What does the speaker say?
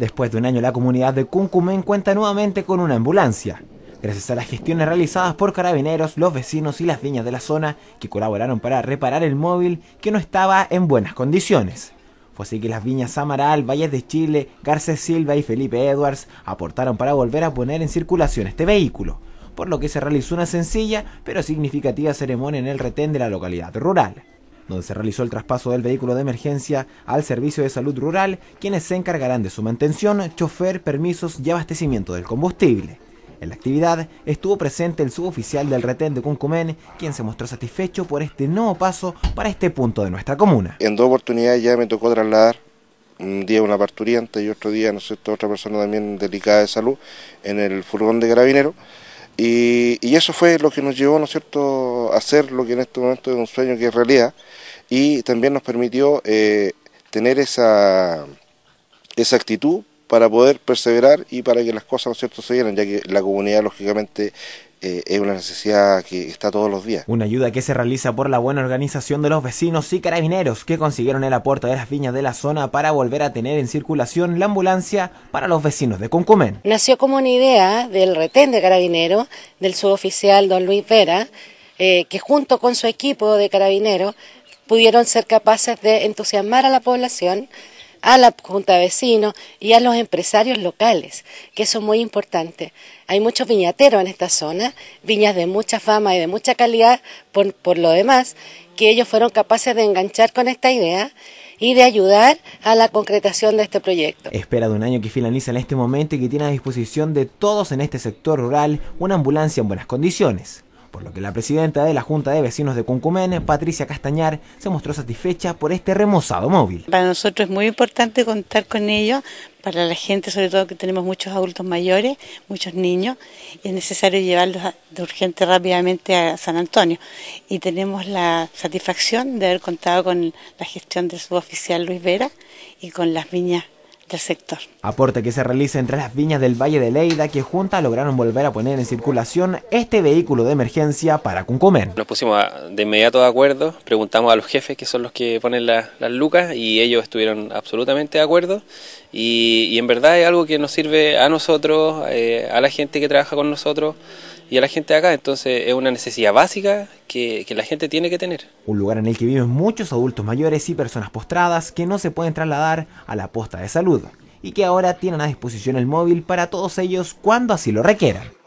Después de un año, la comunidad de Cuncumen cuenta nuevamente con una ambulancia. Gracias a las gestiones realizadas por carabineros, los vecinos y las viñas de la zona, que colaboraron para reparar el móvil que no estaba en buenas condiciones. Fue así que las viñas Amaral, Valles de Chile, Garces Silva y Felipe Edwards aportaron para volver a poner en circulación este vehículo, por lo que se realizó una sencilla pero significativa ceremonia en el retén de la localidad rural donde se realizó el traspaso del vehículo de emergencia al Servicio de Salud Rural, quienes se encargarán de su mantención, chofer, permisos y abastecimiento del combustible. En la actividad estuvo presente el suboficial del retén de Cuncumén, quien se mostró satisfecho por este nuevo paso para este punto de nuestra comuna. En dos oportunidades ya me tocó trasladar un día una parturiente y otro día, no otra persona también delicada de salud en el furgón de carabinero. Y, eso fue lo que nos llevó, ¿no es cierto?, a hacer lo que en este momento es un sueño que es realidad y también nos permitió eh, tener esa, esa actitud para poder perseverar y para que las cosas, ¿no es cierto?, se dieran, ya que la comunidad, lógicamente, eh, es una necesidad que está todos los días. Una ayuda que se realiza por la buena organización de los vecinos y carabineros que consiguieron el aporte de las viñas de la zona para volver a tener en circulación la ambulancia para los vecinos de Concomen. Nació como una idea del retén de carabineros del suboficial don Luis Vera, eh, que junto con su equipo de carabineros pudieron ser capaces de entusiasmar a la población a la Junta de Vecinos y a los empresarios locales, que eso es muy importante. Hay muchos viñateros en esta zona, viñas de mucha fama y de mucha calidad por, por lo demás, que ellos fueron capaces de enganchar con esta idea y de ayudar a la concretación de este proyecto. Espera de un año que finaliza en este momento y que tiene a disposición de todos en este sector rural una ambulancia en buenas condiciones por lo que la presidenta de la Junta de Vecinos de Cuncumén, Patricia Castañar, se mostró satisfecha por este remozado móvil. Para nosotros es muy importante contar con ellos, para la gente, sobre todo que tenemos muchos adultos mayores, muchos niños, es necesario llevarlos de urgente rápidamente a San Antonio. Y tenemos la satisfacción de haber contado con la gestión de su oficial Luis Vera y con las niñas el sector. Aporte que se realiza entre las viñas del Valle de Leida que juntas lograron volver a poner en circulación este vehículo de emergencia para Cuncomen. Nos pusimos de inmediato de acuerdo, preguntamos a los jefes que son los que ponen las lucas y ellos estuvieron absolutamente de acuerdo y, en verdad es algo que nos sirve a nosotros, eh, a la gente que trabaja con nosotros y a la gente acá. Entonces es una necesidad básica que, que, la gente tiene que tener. Un lugar en el que viven muchos adultos mayores y personas postradas que no se pueden trasladar a la posta de salud y que ahora tienen a disposición el móvil para todos ellos cuando así lo requieran.